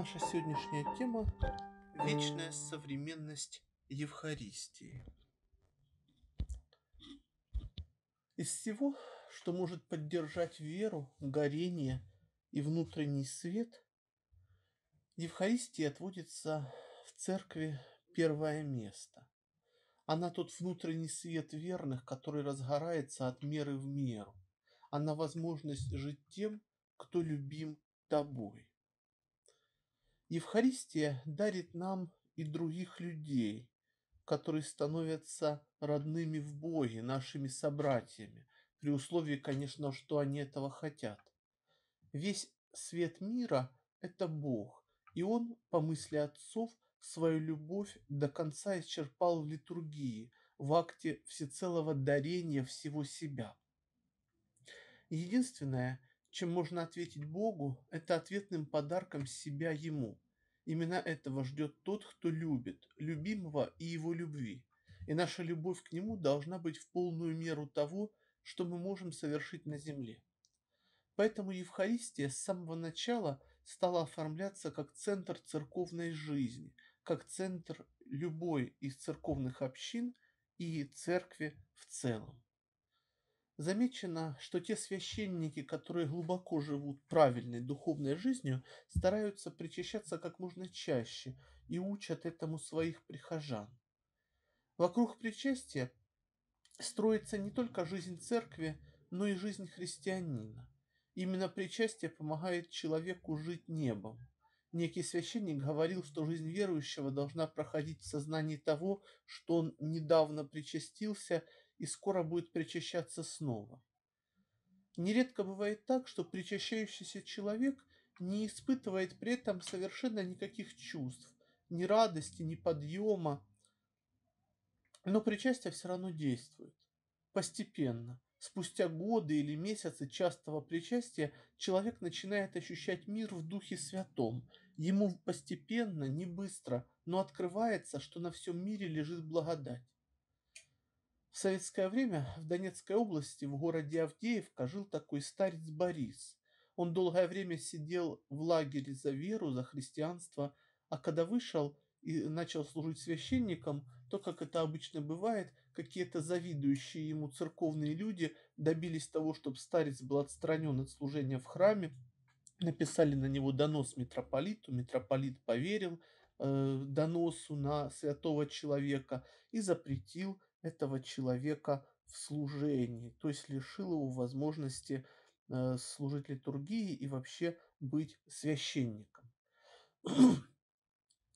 наша сегодняшняя тема – вечная современность Евхаристии. Из всего, что может поддержать веру, горение и внутренний свет, Евхаристии отводится в церкви первое место. Она тот внутренний свет верных, который разгорается от меры в меру. Она возможность жить тем, кто любим тобой. Евхаристия дарит нам и других людей, которые становятся родными в Боге, нашими собратьями, при условии, конечно, что они этого хотят. Весь свет мира – это Бог, и Он, по мысли отцов, свою любовь до конца исчерпал в литургии, в акте всецелого дарения всего себя. Единственное – чем можно ответить Богу, это ответным подарком себя Ему. Именно этого ждет тот, кто любит, любимого и его любви. И наша любовь к Нему должна быть в полную меру того, что мы можем совершить на земле. Поэтому Евхаристия с самого начала стала оформляться как центр церковной жизни, как центр любой из церковных общин и церкви в целом. Замечено, что те священники, которые глубоко живут правильной духовной жизнью, стараются причащаться как можно чаще и учат этому своих прихожан. Вокруг причастия строится не только жизнь церкви, но и жизнь христианина. Именно причастие помогает человеку жить небом. Некий священник говорил, что жизнь верующего должна проходить в сознании того, что он недавно причастился – и скоро будет причащаться снова. Нередко бывает так, что причащающийся человек не испытывает при этом совершенно никаких чувств, ни радости, ни подъема, но причастие все равно действует. Постепенно, спустя годы или месяцы частого причастия, человек начинает ощущать мир в Духе Святом. Ему постепенно, не быстро, но открывается, что на всем мире лежит благодать. В советское время в Донецкой области, в городе Авдеевка, жил такой старец Борис. Он долгое время сидел в лагере за веру, за христианство, а когда вышел и начал служить священником, то, как это обычно бывает, какие-то завидующие ему церковные люди добились того, чтобы старец был отстранен от служения в храме, написали на него донос митрополиту, митрополит поверил э, доносу на святого человека и запретил этого человека в служении, то есть лишила его возможности э, служить литургии и вообще быть священником.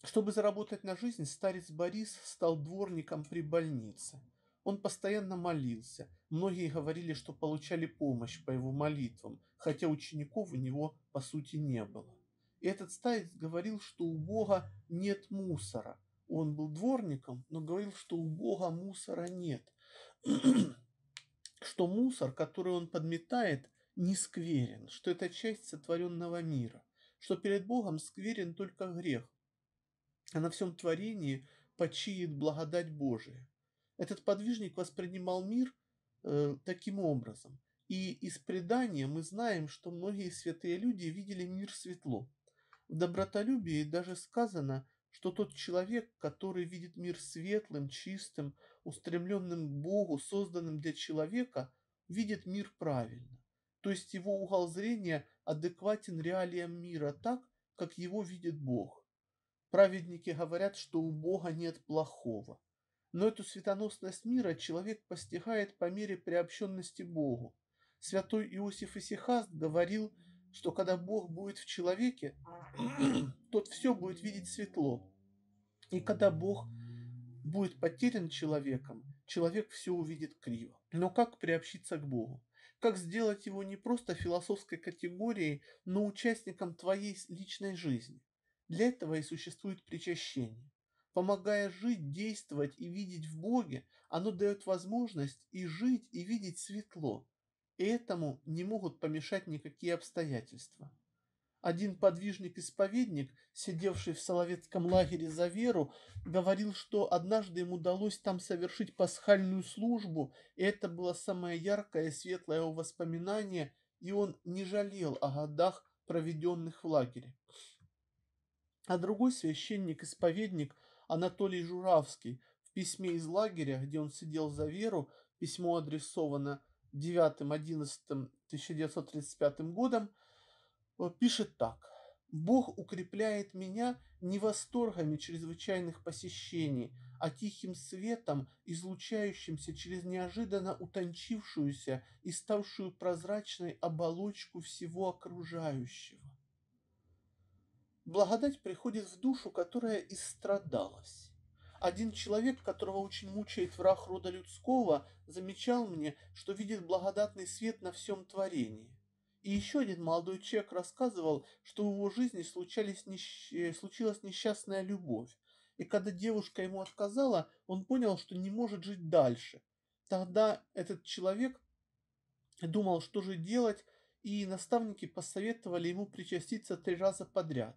Чтобы заработать на жизнь, старец Борис стал дворником при больнице. Он постоянно молился. Многие говорили, что получали помощь по его молитвам, хотя учеников у него, по сути, не было. И этот старец говорил, что у Бога нет мусора, он был дворником, но говорил, что у Бога мусора нет. что мусор, который он подметает, не скверен, что это часть сотворенного мира, что перед Богом скверен только грех, а на всем творении почиет благодать Божия. Этот подвижник воспринимал мир э, таким образом. И из предания мы знаем, что многие святые люди видели мир светло. В добротолюбии даже сказано, что тот человек, который видит мир светлым, чистым, устремленным к Богу, созданным для человека, видит мир правильно. То есть его угол зрения адекватен реалиям мира так, как его видит Бог. Праведники говорят, что у Бога нет плохого. Но эту светоносность мира человек постигает по мере приобщенности Богу. Святой Иосиф Исихаст говорил – что когда Бог будет в человеке, тот все будет видеть светло. И когда Бог будет потерян человеком, человек все увидит криво. Но как приобщиться к Богу? Как сделать его не просто философской категорией, но участником твоей личной жизни? Для этого и существует причащение. Помогая жить, действовать и видеть в Боге, оно дает возможность и жить, и видеть светло, и этому не могут помешать никакие обстоятельства. Один подвижник-исповедник, сидевший в Соловецком лагере за веру, говорил, что однажды ему удалось там совершить пасхальную службу, и это было самое яркое и светлое его воспоминание, и он не жалел о годах, проведенных в лагере. А другой священник-исповедник Анатолий Журавский в письме из лагеря, где он сидел за веру, письмо адресовано 9-11-1935 годом, э, пишет так. «Бог укрепляет меня не восторгами чрезвычайных посещений, а тихим светом, излучающимся через неожиданно утончившуюся и ставшую прозрачной оболочку всего окружающего». Благодать приходит в душу, которая истрадалась. Один человек, которого очень мучает враг рода людского, замечал мне, что видит благодатный свет на всем творении. И еще один молодой человек рассказывал, что в его жизни случались несч... Э, случилась несчастная любовь. И когда девушка ему отказала, он понял, что не может жить дальше. Тогда этот человек думал, что же делать, и наставники посоветовали ему причаститься три раза подряд.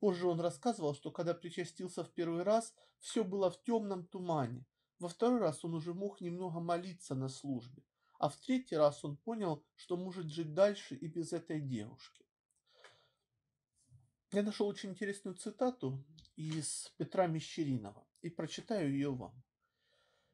Позже он рассказывал, что когда причастился в первый раз, все было в темном тумане. Во второй раз он уже мог немного молиться на службе. А в третий раз он понял, что может жить дальше и без этой девушки. Я нашел очень интересную цитату из Петра Мещеринова и прочитаю ее вам.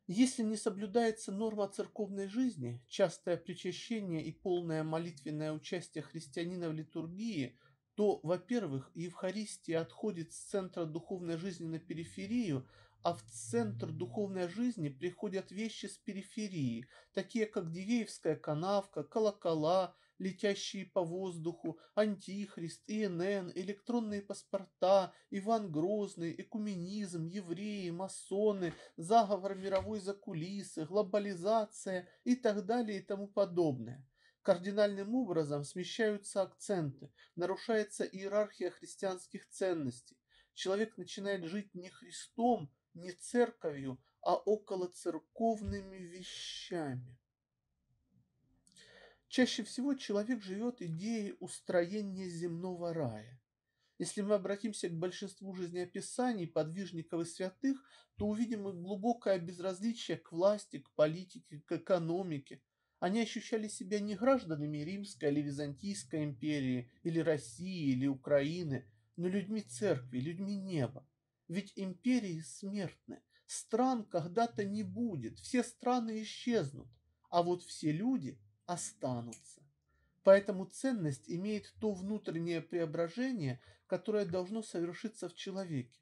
Если не соблюдается норма церковной жизни, частое причащение и полное молитвенное участие христианина в литургии – то, во-первых, Евхаристия отходит с центра духовной жизни на периферию, а в центр духовной жизни приходят вещи с периферии, такие как Дивеевская канавка, колокола, летящие по воздуху, антихрист, ИНН, электронные паспорта, Иван Грозный, экуменизм, евреи, масоны, заговор мировой закулисы, глобализация и так далее и тому подобное – Кардинальным образом смещаются акценты, нарушается иерархия христианских ценностей. Человек начинает жить не Христом, не церковью, а около церковными вещами. Чаще всего человек живет идеей устроения земного рая. Если мы обратимся к большинству жизнеописаний подвижников и святых, то увидим их глубокое безразличие к власти, к политике, к экономике – они ощущали себя не гражданами Римской или Византийской империи, или России, или Украины, но людьми церкви, людьми неба. Ведь империи смертны. Стран когда-то не будет, все страны исчезнут, а вот все люди останутся. Поэтому ценность имеет то внутреннее преображение, которое должно совершиться в человеке.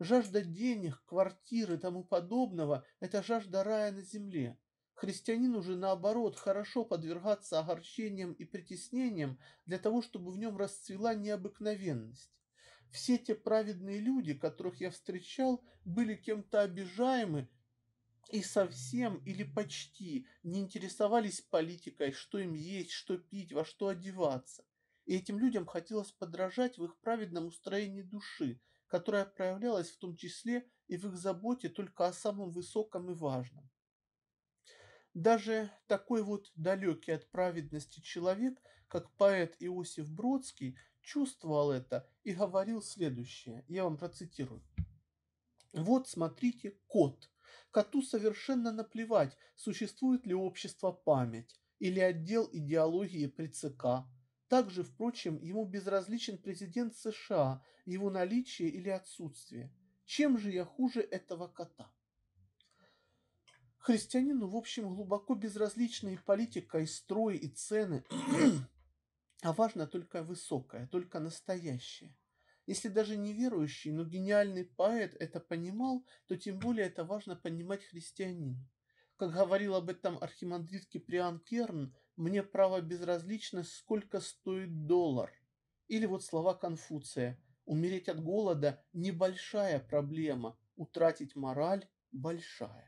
Жажда денег, квартир и тому подобного – это жажда рая на земле. Христианину же, наоборот, хорошо подвергаться огорчениям и притеснениям для того, чтобы в нем расцвела необыкновенность. Все те праведные люди, которых я встречал, были кем-то обижаемы и совсем или почти не интересовались политикой, что им есть, что пить, во что одеваться. И этим людям хотелось подражать в их праведном устроении души, которая проявлялась в том числе и в их заботе только о самом высоком и важном. Даже такой вот далекий от праведности человек, как поэт Иосиф Бродский, чувствовал это и говорил следующее. Я вам процитирую. Вот, смотрите, кот. Коту совершенно наплевать, существует ли общество память или отдел идеологии при ЦК. Также, впрочем, ему безразличен президент США, его наличие или отсутствие. Чем же я хуже этого кота? Христианину в общем, глубоко безразлична и политика, и строй, и цены, а важно только высокое, только настоящее. Если даже неверующий, но гениальный поэт это понимал, то тем более это важно понимать христианину. Как говорил об этом архимандрит Киприан Керн, «Мне право безразлично, сколько стоит доллар». Или вот слова Конфуция «Умереть от голода – небольшая проблема, утратить мораль – большая».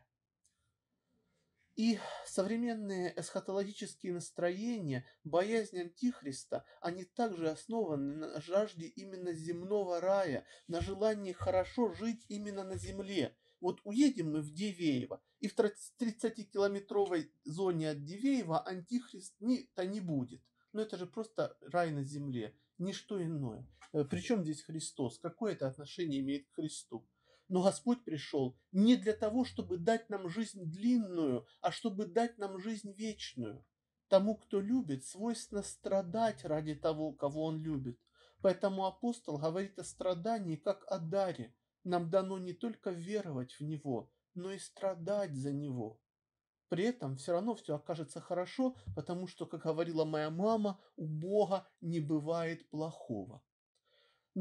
И современные эсхатологические настроения, боязнь Антихриста, они также основаны на жажде именно земного рая, на желании хорошо жить именно на земле. Вот уедем мы в Дивеево, и в 30-километровой зоне от Дивеева то не будет. Но это же просто рай на земле, ничто иное. Э, Причем здесь Христос? Какое это отношение имеет к Христу? Но Господь пришел не для того, чтобы дать нам жизнь длинную, а чтобы дать нам жизнь вечную. Тому, кто любит, свойственно страдать ради того, кого он любит. Поэтому апостол говорит о страдании как о даре. Нам дано не только веровать в него, но и страдать за него. При этом все равно все окажется хорошо, потому что, как говорила моя мама, у Бога не бывает плохого.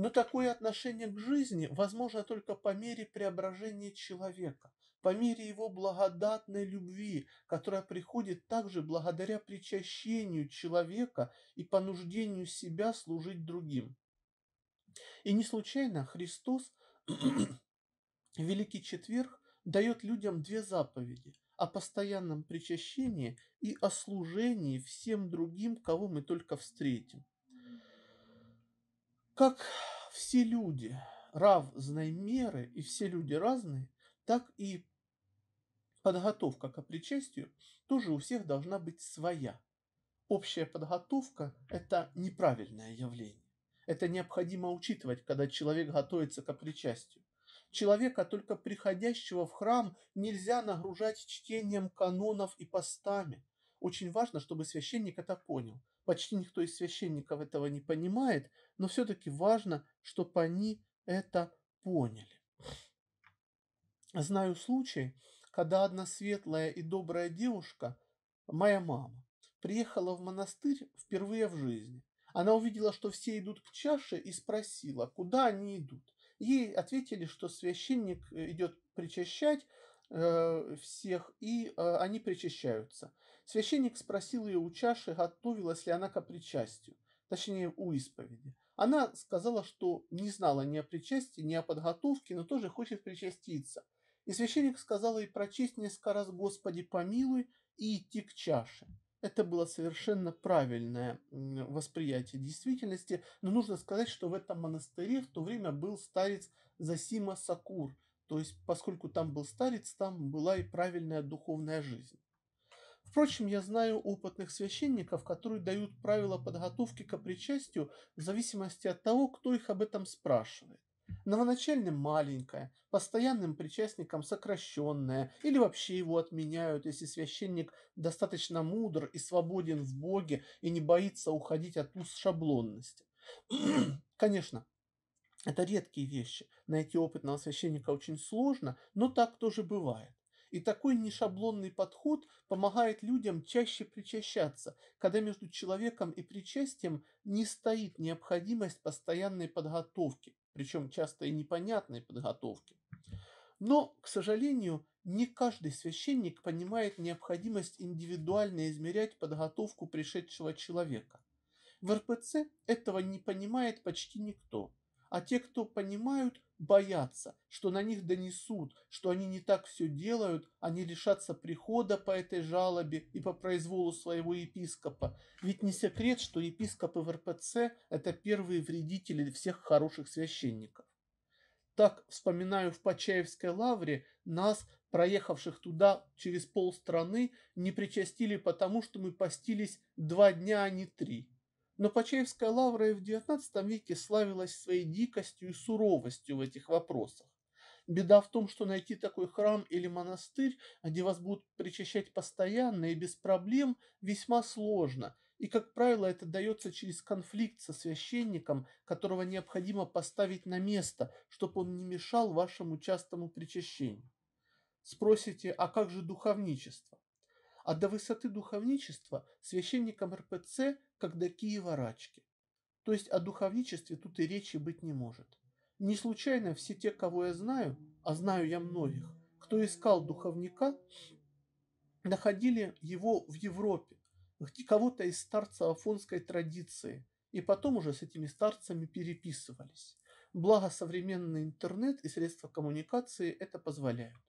Но такое отношение к жизни возможно только по мере преображения человека, по мере его благодатной любви, которая приходит также благодаря причащению человека и понуждению себя служить другим. И не случайно Христос в Великий Четверг дает людям две заповеди – о постоянном причащении и о служении всем другим, кого мы только встретим – как все люди разной меры и все люди разные, так и подготовка к причастию тоже у всех должна быть своя. Общая подготовка – это неправильное явление. Это необходимо учитывать, когда человек готовится к причастию. Человека, только приходящего в храм, нельзя нагружать чтением канонов и постами. Очень важно, чтобы священник это понял. Почти никто из священников этого не понимает, но все-таки важно, чтобы они это поняли. Знаю случай, когда одна светлая и добрая девушка, моя мама, приехала в монастырь впервые в жизни. Она увидела, что все идут к чаше и спросила, куда они идут. Ей ответили, что священник э, идет причащать э, всех, и э, они причащаются. Священник спросил ее у чаши, готовилась ли она к причастию, точнее, у исповеди. Она сказала, что не знала ни о причастии, ни о подготовке, но тоже хочет причаститься. И священник сказал ей прочесть несколько раз «Господи, помилуй» и идти к чаше. Это было совершенно правильное восприятие действительности, но нужно сказать, что в этом монастыре в то время был старец Засима Сакур, то есть поскольку там был старец, там была и правильная духовная жизнь. Впрочем, я знаю опытных священников, которые дают правила подготовки к причастию в зависимости от того, кто их об этом спрашивает. Новоначальным маленькое, постоянным причастником сокращенное, или вообще его отменяют, если священник достаточно мудр и свободен в Боге и не боится уходить от уз шаблонности. Конечно, это редкие вещи. Найти опытного священника очень сложно, но так тоже бывает. И такой нешаблонный подход помогает людям чаще причащаться, когда между человеком и причастием не стоит необходимость постоянной подготовки, причем часто и непонятной подготовки. Но, к сожалению, не каждый священник понимает необходимость индивидуально измерять подготовку пришедшего человека. В РПЦ этого не понимает почти никто – а те, кто понимают, боятся, что на них донесут, что они не так все делают, они лишатся прихода по этой жалобе и по произволу своего епископа. Ведь не секрет, что епископы в РПЦ – это первые вредители всех хороших священников. Так, вспоминаю в Почаевской лавре, нас, проехавших туда через полстраны, не причастили потому, что мы постились два дня, а не три – но Почаевская лавра и в XIX веке славилась своей дикостью и суровостью в этих вопросах. Беда в том, что найти такой храм или монастырь, где вас будут причащать постоянно и без проблем, весьма сложно – и, как правило, это дается через конфликт со священником, которого необходимо поставить на место, чтобы он не мешал вашему частому причащению. Спросите, а как же духовничество? а до высоты духовничества священником РПЦ, как до Киева Рачки. То есть о духовничестве тут и речи быть не может. Не случайно все те, кого я знаю, а знаю я многих, кто искал духовника, находили его в Европе, кого-то из старца афонской традиции, и потом уже с этими старцами переписывались. Благо современный интернет и средства коммуникации это позволяют.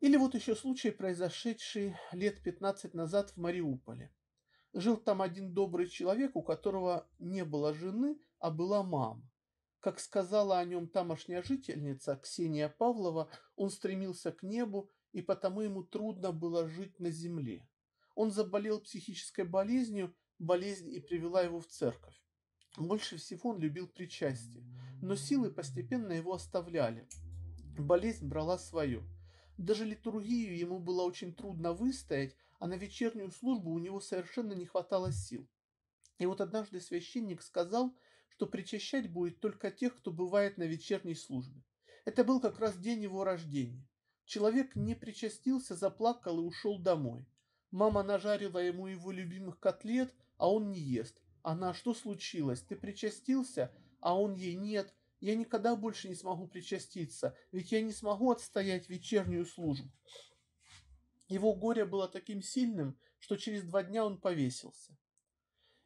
Или вот еще случай, произошедший лет 15 назад в Мариуполе. Жил там один добрый человек, у которого не было жены, а была мама. Как сказала о нем тамошняя жительница Ксения Павлова, он стремился к небу, и потому ему трудно было жить на земле. Он заболел психической болезнью, болезнь и привела его в церковь. Больше всего он любил причастие, но силы постепенно его оставляли. Болезнь брала свое – даже литургию ему было очень трудно выстоять, а на вечернюю службу у него совершенно не хватало сил. И вот однажды священник сказал, что причащать будет только тех, кто бывает на вечерней службе. Это был как раз день его рождения. Человек не причастился, заплакал и ушел домой. Мама нажарила ему его любимых котлет, а он не ест. Она, «А что случилось? Ты причастился? А он ей, нет, я никогда больше не смогу причаститься, ведь я не смогу отстоять вечернюю службу. Его горе было таким сильным, что через два дня он повесился.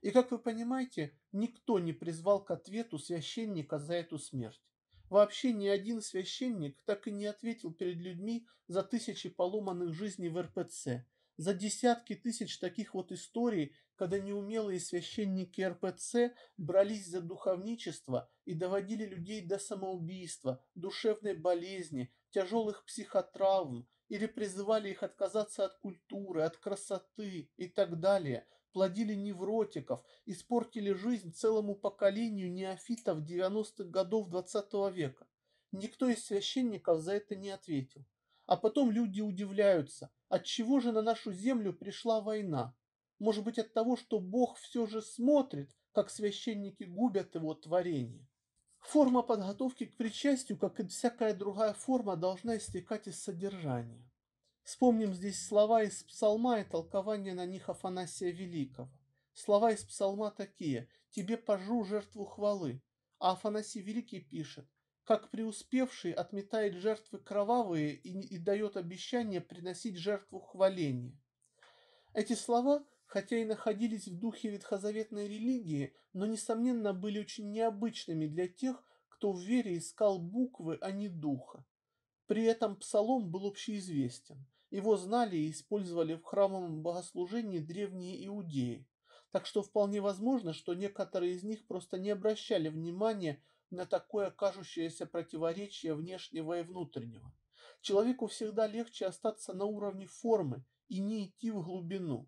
И, как вы понимаете, никто не призвал к ответу священника за эту смерть. Вообще ни один священник так и не ответил перед людьми за тысячи поломанных жизней в РПЦ, за десятки тысяч таких вот историй когда неумелые священники РПЦ брались за духовничество и доводили людей до самоубийства, душевной болезни, тяжелых психотравм или призывали их отказаться от культуры, от красоты и так далее, плодили невротиков, испортили жизнь целому поколению неофитов 90-х годов 20 -го века. Никто из священников за это не ответил. А потом люди удивляются, от чего же на нашу землю пришла война, может быть, от того, что Бог все же смотрит, как священники губят его творение. Форма подготовки к причастию, как и всякая другая форма, должна истекать из содержания. Вспомним здесь слова из псалма и толкование на них Афанасия Великого. Слова из псалма такие «Тебе пожу жертву хвалы», а Афанасий Великий пишет «Как преуспевший отметает жертвы кровавые и, и дает обещание приносить жертву хваления». Эти слова хотя и находились в духе ветхозаветной религии, но, несомненно, были очень необычными для тех, кто в вере искал буквы, а не духа. При этом псалом был общеизвестен. Его знали и использовали в храмовом богослужении древние иудеи. Так что вполне возможно, что некоторые из них просто не обращали внимания на такое кажущееся противоречие внешнего и внутреннего. Человеку всегда легче остаться на уровне формы и не идти в глубину.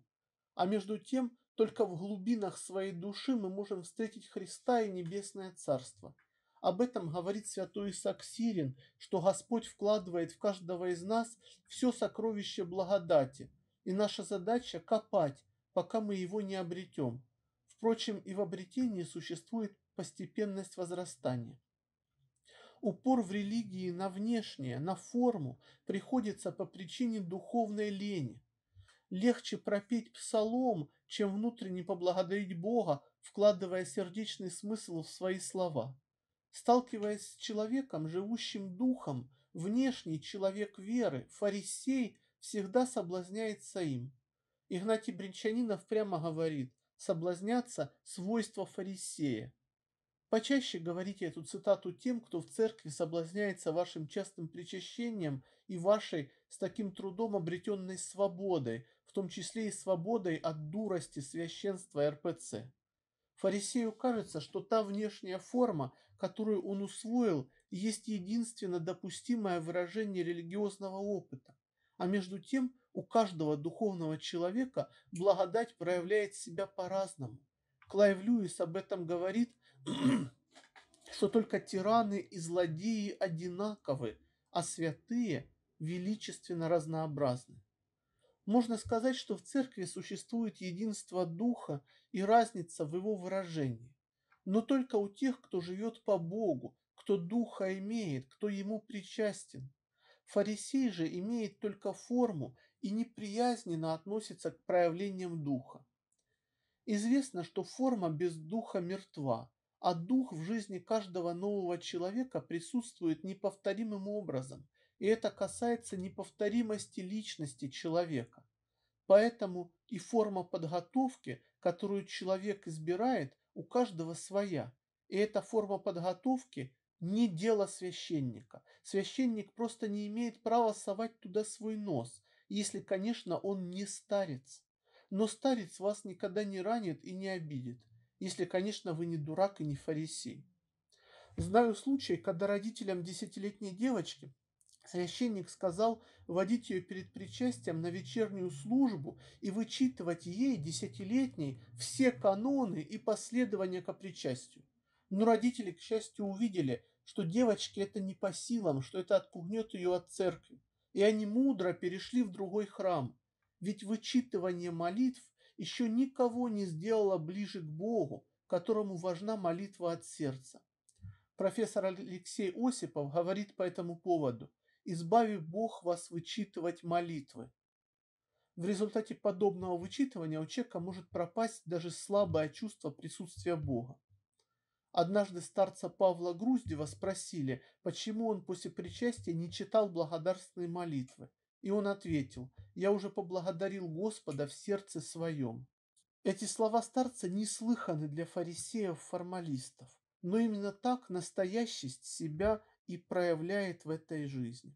А между тем, только в глубинах своей души мы можем встретить Христа и Небесное Царство. Об этом говорит святой Исаак Сирин, что Господь вкладывает в каждого из нас все сокровище благодати, и наша задача – копать, пока мы его не обретем. Впрочем, и в обретении существует постепенность возрастания. Упор в религии на внешнее, на форму приходится по причине духовной лени, легче пропеть псалом, чем внутренне поблагодарить Бога, вкладывая сердечный смысл в свои слова. Сталкиваясь с человеком, живущим духом, внешний человек веры, фарисей, всегда соблазняется им. Игнатий Бринчанинов прямо говорит, соблазняться – свойство фарисея. Почаще говорите эту цитату тем, кто в церкви соблазняется вашим частым причащением и вашей с таким трудом обретенной свободой, том числе и свободой от дурости священства РПЦ. Фарисею кажется, что та внешняя форма, которую он усвоил, есть единственно допустимое выражение религиозного опыта. А между тем у каждого духовного человека благодать проявляет себя по-разному. Клайв Льюис об этом говорит, что только тираны и злодеи одинаковы, а святые величественно разнообразны. Можно сказать, что в церкви существует единство духа и разница в его выражении. Но только у тех, кто живет по Богу, кто духа имеет, кто ему причастен. Фарисей же имеет только форму и неприязненно относится к проявлениям духа. Известно, что форма без духа мертва, а дух в жизни каждого нового человека присутствует неповторимым образом, и это касается неповторимости личности человека. Поэтому и форма подготовки, которую человек избирает, у каждого своя. И эта форма подготовки не дело священника. Священник просто не имеет права совать туда свой нос, если, конечно, он не старец. Но старец вас никогда не ранит и не обидит, если, конечно, вы не дурак и не фарисей. Знаю случай, когда родителям десятилетней девочки Священник сказал водить ее перед причастием на вечернюю службу и вычитывать ей, десятилетней, все каноны и последования к причастию. Но родители, к счастью, увидели, что девочке это не по силам, что это отпугнет ее от церкви. И они мудро перешли в другой храм. Ведь вычитывание молитв еще никого не сделало ближе к Богу, которому важна молитва от сердца. Профессор Алексей Осипов говорит по этому поводу – избави Бог вас вычитывать молитвы. В результате подобного вычитывания у человека может пропасть даже слабое чувство присутствия Бога. Однажды старца Павла Груздева спросили, почему он после причастия не читал благодарственные молитвы. И он ответил, «Я уже поблагодарил Господа в сердце своем». Эти слова старца не слыханы для фарисеев-формалистов, но именно так настоящесть себя и проявляет в этой жизни.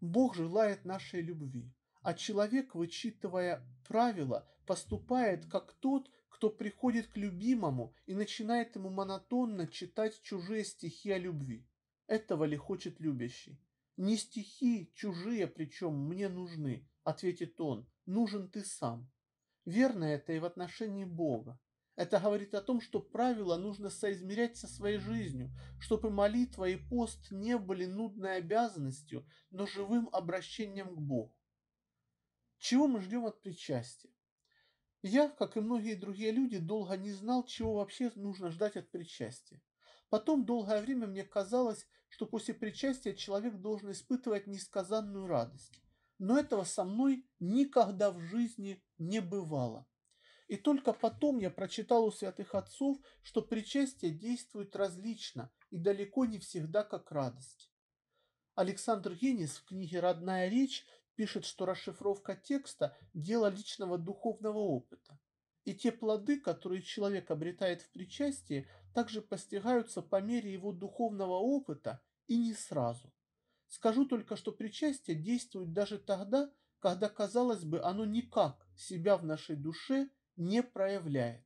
Бог желает нашей любви, а человек, вычитывая правила, поступает как тот, кто приходит к любимому и начинает ему монотонно читать чужие стихи о любви. Этого ли хочет любящий? Не стихи, чужие, причем мне нужны, ответит он, нужен ты сам. Верно это и в отношении Бога. Это говорит о том, что правила нужно соизмерять со своей жизнью, чтобы молитва и пост не были нудной обязанностью, но живым обращением к Богу. Чего мы ждем от причастия? Я, как и многие другие люди, долго не знал, чего вообще нужно ждать от причастия. Потом долгое время мне казалось, что после причастия человек должен испытывать несказанную радость. Но этого со мной никогда в жизни не бывало. И только потом я прочитал у святых отцов, что причастие действует различно и далеко не всегда как радость. Александр Генис в книге «Родная речь» пишет, что расшифровка текста – дело личного духовного опыта. И те плоды, которые человек обретает в причастии, также постигаются по мере его духовного опыта и не сразу. Скажу только, что причастие действует даже тогда, когда, казалось бы, оно никак себя в нашей душе не проявляет.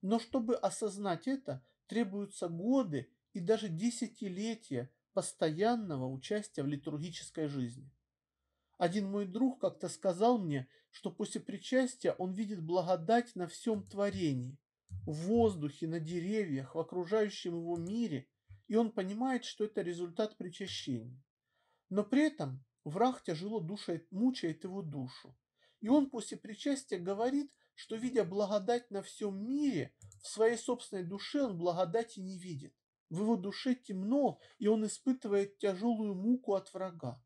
Но чтобы осознать это, требуются годы и даже десятилетия постоянного участия в литургической жизни. Один мой друг как-то сказал мне, что после причастия он видит благодать на всем творении, в воздухе, на деревьях, в окружающем его мире, и он понимает, что это результат причащения. Но при этом враг тяжело душает, мучает его душу. И он после причастия говорит, что, видя благодать на всем мире, в своей собственной душе он благодати не видит. В его душе темно, и он испытывает тяжелую муку от врага.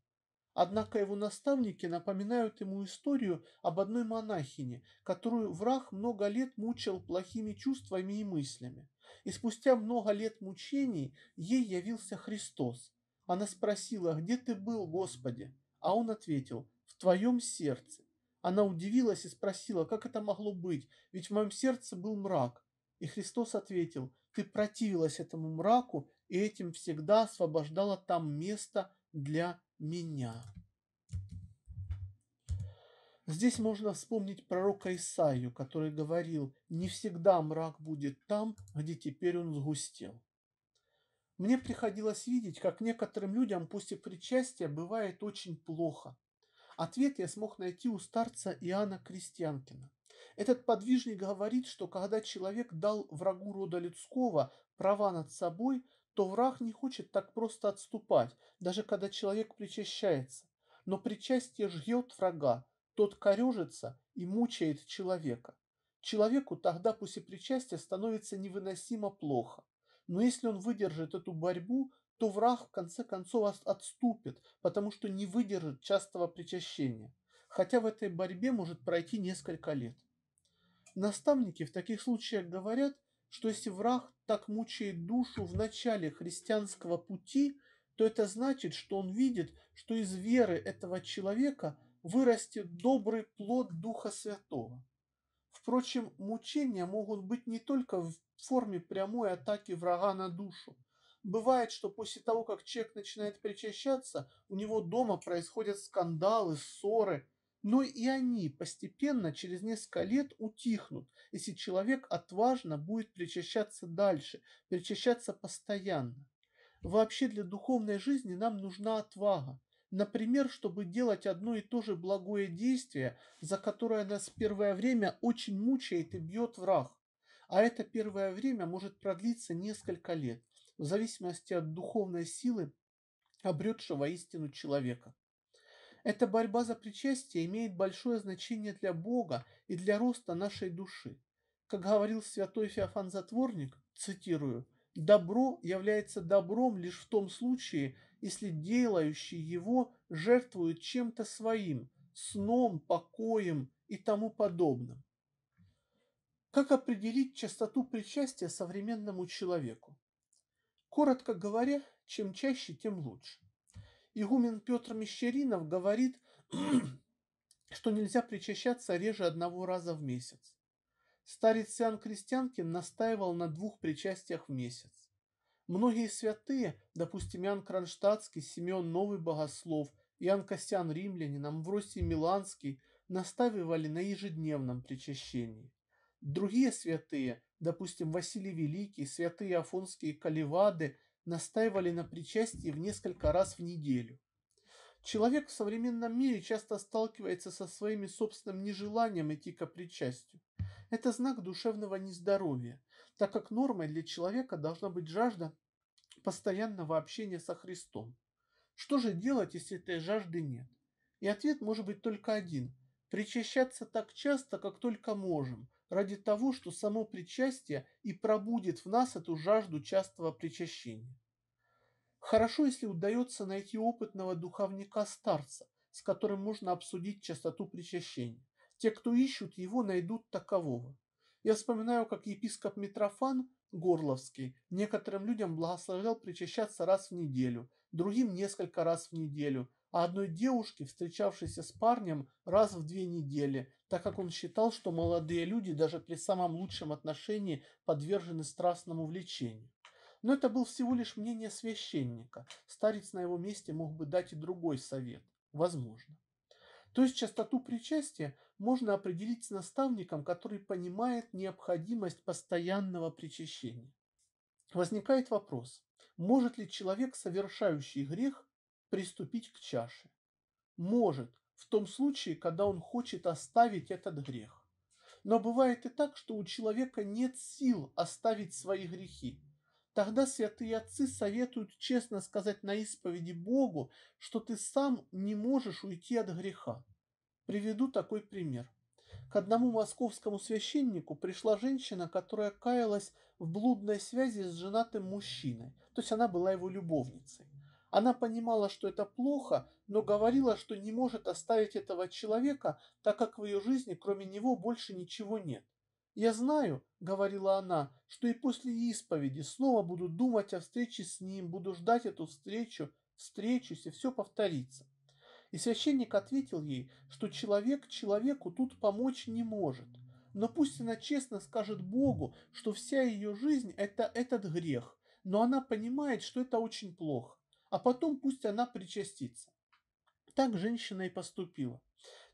Однако его наставники напоминают ему историю об одной монахине, которую враг много лет мучил плохими чувствами и мыслями. И спустя много лет мучений ей явился Христос. Она спросила, где ты был, Господи? А он ответил, в твоем сердце. Она удивилась и спросила, как это могло быть, ведь в моем сердце был мрак. И Христос ответил, ты противилась этому мраку и этим всегда освобождала там место для меня. Здесь можно вспомнить пророка Исаию, который говорил, не всегда мрак будет там, где теперь он сгустел. Мне приходилось видеть, как некоторым людям после причастия бывает очень плохо, Ответ я смог найти у старца Иоанна Крестьянкина. Этот подвижник говорит, что когда человек дал врагу рода людского права над собой, то враг не хочет так просто отступать, даже когда человек причащается. Но причастие жгет врага, тот корежится и мучает человека. Человеку тогда после причастия становится невыносимо плохо. Но если он выдержит эту борьбу, то враг в конце концов вас отступит, потому что не выдержит частого причащения, хотя в этой борьбе может пройти несколько лет. Наставники в таких случаях говорят, что если враг так мучает душу в начале христианского пути, то это значит, что он видит, что из веры этого человека вырастет добрый плод Духа Святого. Впрочем, мучения могут быть не только в форме прямой атаки врага на душу, Бывает, что после того, как человек начинает причащаться, у него дома происходят скандалы, ссоры, но и они постепенно через несколько лет утихнут, если человек отважно будет причащаться дальше, причащаться постоянно. Вообще для духовной жизни нам нужна отвага. Например, чтобы делать одно и то же благое действие, за которое нас первое время очень мучает и бьет враг. А это первое время может продлиться несколько лет в зависимости от духовной силы обретшего истину человека. Эта борьба за причастие имеет большое значение для Бога и для роста нашей души. Как говорил святой Феофан Затворник, цитирую, «Добро является добром лишь в том случае, если делающий его жертвует чем-то своим, сном, покоем и тому подобным». Как определить частоту причастия современному человеку? Коротко говоря, чем чаще, тем лучше. Игумен Петр Мещеринов говорит, что нельзя причащаться реже одного раза в месяц. Старец Сиан Крестьянкин настаивал на двух причастиях в месяц. Многие святые, допустим, Иоанн Кронштадтский, Симеон Новый Богослов, Иоанн Костян Римлянин, Амвросий Миланский, настаивали на ежедневном причащении. Другие святые, Допустим, Василий Великий, святые афонские каливады настаивали на причастии в несколько раз в неделю. Человек в современном мире часто сталкивается со своим собственным нежеланием идти к причастию. Это знак душевного нездоровья, так как нормой для человека должна быть жажда постоянного общения со Христом. Что же делать, если этой жажды нет? И ответ может быть только один – причащаться так часто, как только можем, ради того, что само причастие и пробудит в нас эту жажду частого причащения. Хорошо, если удается найти опытного духовника-старца, с которым можно обсудить частоту причащения. Те, кто ищут его, найдут такового. Я вспоминаю, как епископ Митрофан Горловский некоторым людям благословлял причащаться раз в неделю, другим несколько раз в неделю, а одной девушке, встречавшейся с парнем раз в две недели, так как он считал, что молодые люди даже при самом лучшем отношении подвержены страстному влечению. Но это был всего лишь мнение священника. Старец на его месте мог бы дать и другой совет. Возможно. То есть частоту причастия можно определить с наставником, который понимает необходимость постоянного причащения. Возникает вопрос, может ли человек, совершающий грех, приступить к чаше. Может, в том случае, когда он хочет оставить этот грех. Но бывает и так, что у человека нет сил оставить свои грехи. Тогда святые отцы советуют честно сказать на исповеди Богу, что ты сам не можешь уйти от греха. Приведу такой пример. К одному московскому священнику пришла женщина, которая каялась в блудной связи с женатым мужчиной, то есть она была его любовницей. Она понимала, что это плохо, но говорила, что не может оставить этого человека, так как в ее жизни кроме него больше ничего нет. «Я знаю», — говорила она, — «что и после исповеди снова буду думать о встрече с ним, буду ждать эту встречу, встречусь, и все повторится». И священник ответил ей, что человек человеку тут помочь не может. Но пусть она честно скажет Богу, что вся ее жизнь – это этот грех, но она понимает, что это очень плохо а потом пусть она причастится. Так женщина и поступила.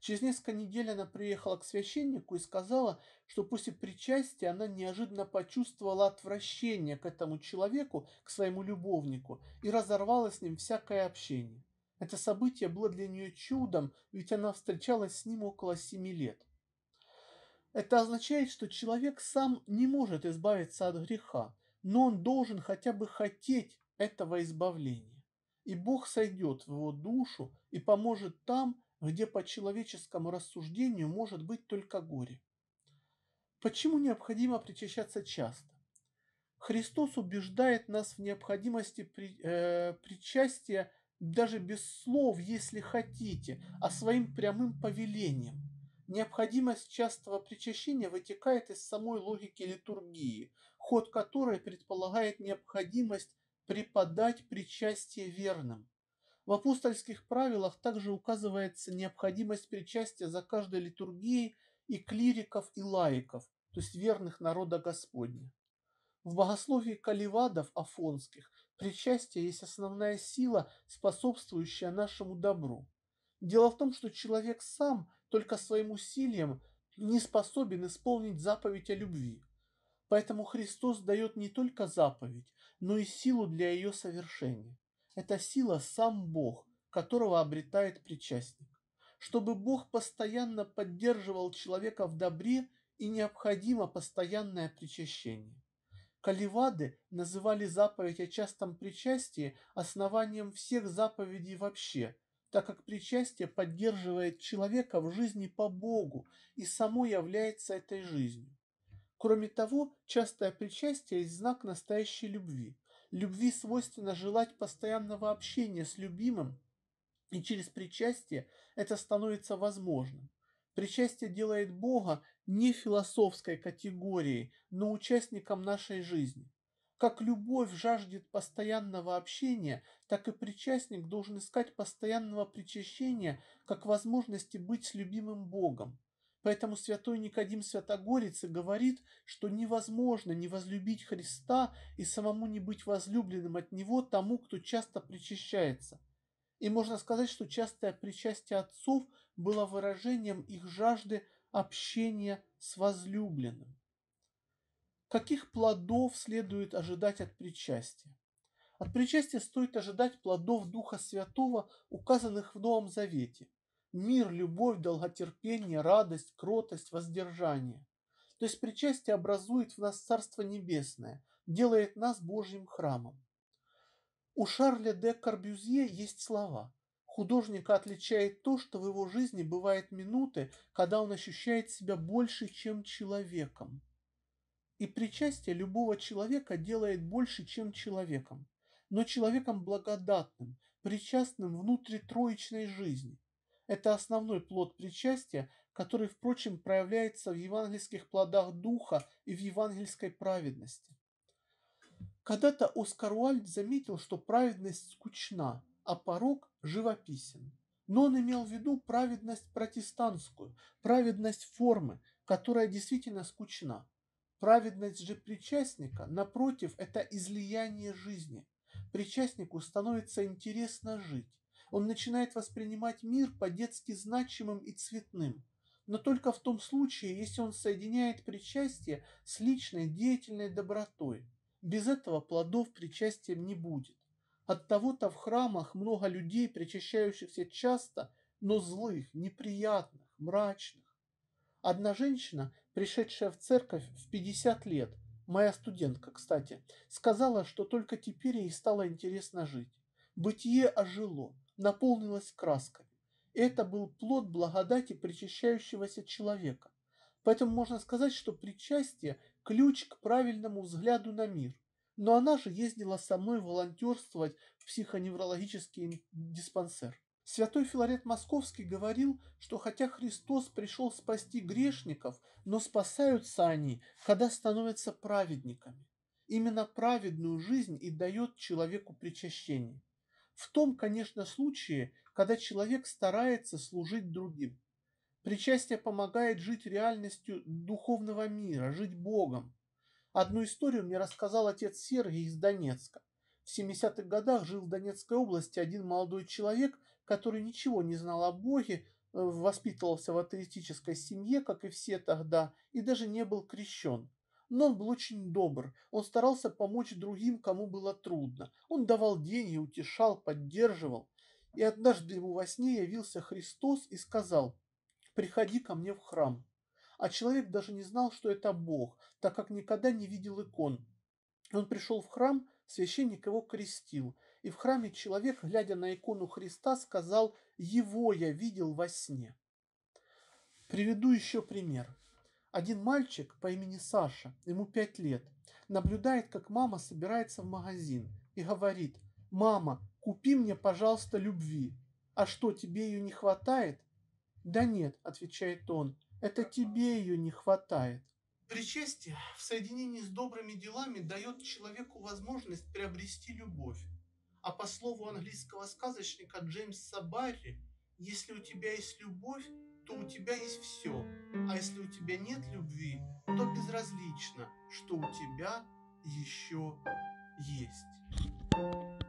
Через несколько недель она приехала к священнику и сказала, что после причастия она неожиданно почувствовала отвращение к этому человеку, к своему любовнику, и разорвала с ним всякое общение. Это событие было для нее чудом, ведь она встречалась с ним около семи лет. Это означает, что человек сам не может избавиться от греха, но он должен хотя бы хотеть этого избавления и Бог сойдет в его душу и поможет там, где по человеческому рассуждению может быть только горе. Почему необходимо причащаться часто? Христос убеждает нас в необходимости при, э, причастия даже без слов, если хотите, а своим прямым повелением. Необходимость частого причащения вытекает из самой логики литургии, ход которой предполагает необходимость преподать причастие верным. В апостольских правилах также указывается необходимость причастия за каждой литургией и клириков, и лаиков, то есть верных народа Господня. В богословии каливадов афонских причастие есть основная сила, способствующая нашему добру. Дело в том, что человек сам только своим усилием не способен исполнить заповедь о любви. Поэтому Христос дает не только заповедь, но и силу для ее совершения. Это сила сам Бог, которого обретает причастник. Чтобы Бог постоянно поддерживал человека в добре и необходимо постоянное причащение. Каливады называли заповедь о частом причастии основанием всех заповедей вообще, так как причастие поддерживает человека в жизни по Богу и само является этой жизнью. Кроме того, частое причастие есть знак настоящей любви. Любви свойственно желать постоянного общения с любимым, и через причастие это становится возможным. Причастие делает Бога не философской категорией, но участником нашей жизни. Как любовь жаждет постоянного общения, так и причастник должен искать постоянного причащения как возможности быть с любимым Богом. Поэтому святой Никодим Святогорец говорит, что невозможно не возлюбить Христа и самому не быть возлюбленным от Него тому, кто часто причащается. И можно сказать, что частое причастие отцов было выражением их жажды общения с возлюбленным. Каких плодов следует ожидать от причастия? От причастия стоит ожидать плодов Духа Святого, указанных в Новом Завете мир, любовь, долготерпение, радость, кротость, воздержание. То есть причастие образует в нас Царство Небесное, делает нас Божьим храмом. У Шарля де Корбюзье есть слова. Художника отличает то, что в его жизни бывают минуты, когда он ощущает себя больше, чем человеком. И причастие любого человека делает больше, чем человеком, но человеком благодатным, причастным внутри троечной жизни, это основной плод причастия, который, впрочем, проявляется в евангельских плодах духа и в евангельской праведности. Когда-то Оскар Уальд заметил, что праведность скучна, а порог живописен. Но он имел в виду праведность протестантскую, праведность формы, которая действительно скучна. Праведность же причастника, напротив, это излияние жизни. Причастнику становится интересно жить он начинает воспринимать мир по-детски значимым и цветным, но только в том случае, если он соединяет причастие с личной деятельной добротой. Без этого плодов причастием не будет. От того то в храмах много людей, причащающихся часто, но злых, неприятных, мрачных. Одна женщина, пришедшая в церковь в 50 лет, моя студентка, кстати, сказала, что только теперь ей стало интересно жить. Бытие ожило, наполнилась красками. Это был плод благодати причащающегося человека. Поэтому можно сказать, что причастие – ключ к правильному взгляду на мир. Но она же ездила со мной волонтерствовать в психоневрологический диспансер. Святой Филарет Московский говорил, что хотя Христос пришел спасти грешников, но спасаются они, когда становятся праведниками. Именно праведную жизнь и дает человеку причащение. В том, конечно, случае, когда человек старается служить другим. Причастие помогает жить реальностью духовного мира, жить Богом. Одну историю мне рассказал отец Сергий из Донецка. В 70-х годах жил в Донецкой области один молодой человек, который ничего не знал о Боге, э, воспитывался в атеистической семье, как и все тогда, и даже не был крещен но он был очень добр. Он старался помочь другим, кому было трудно. Он давал деньги, утешал, поддерживал. И однажды ему во сне явился Христос и сказал, «Приходи ко мне в храм». А человек даже не знал, что это Бог, так как никогда не видел икон. Он пришел в храм, священник его крестил, и в храме человек, глядя на икону Христа, сказал «Его я видел во сне». Приведу еще пример. Один мальчик по имени Саша, ему пять лет, наблюдает, как мама собирается в магазин и говорит, «Мама, купи мне, пожалуйста, любви». «А что, тебе ее не хватает?» «Да нет», – отвечает он, – «это тебе ее не хватает». Причастие в соединении с добрыми делами дает человеку возможность приобрести любовь. А по слову английского сказочника Джеймса Барри, если у тебя есть любовь, то у тебя есть все. А если у тебя нет любви, то безразлично, что у тебя еще есть.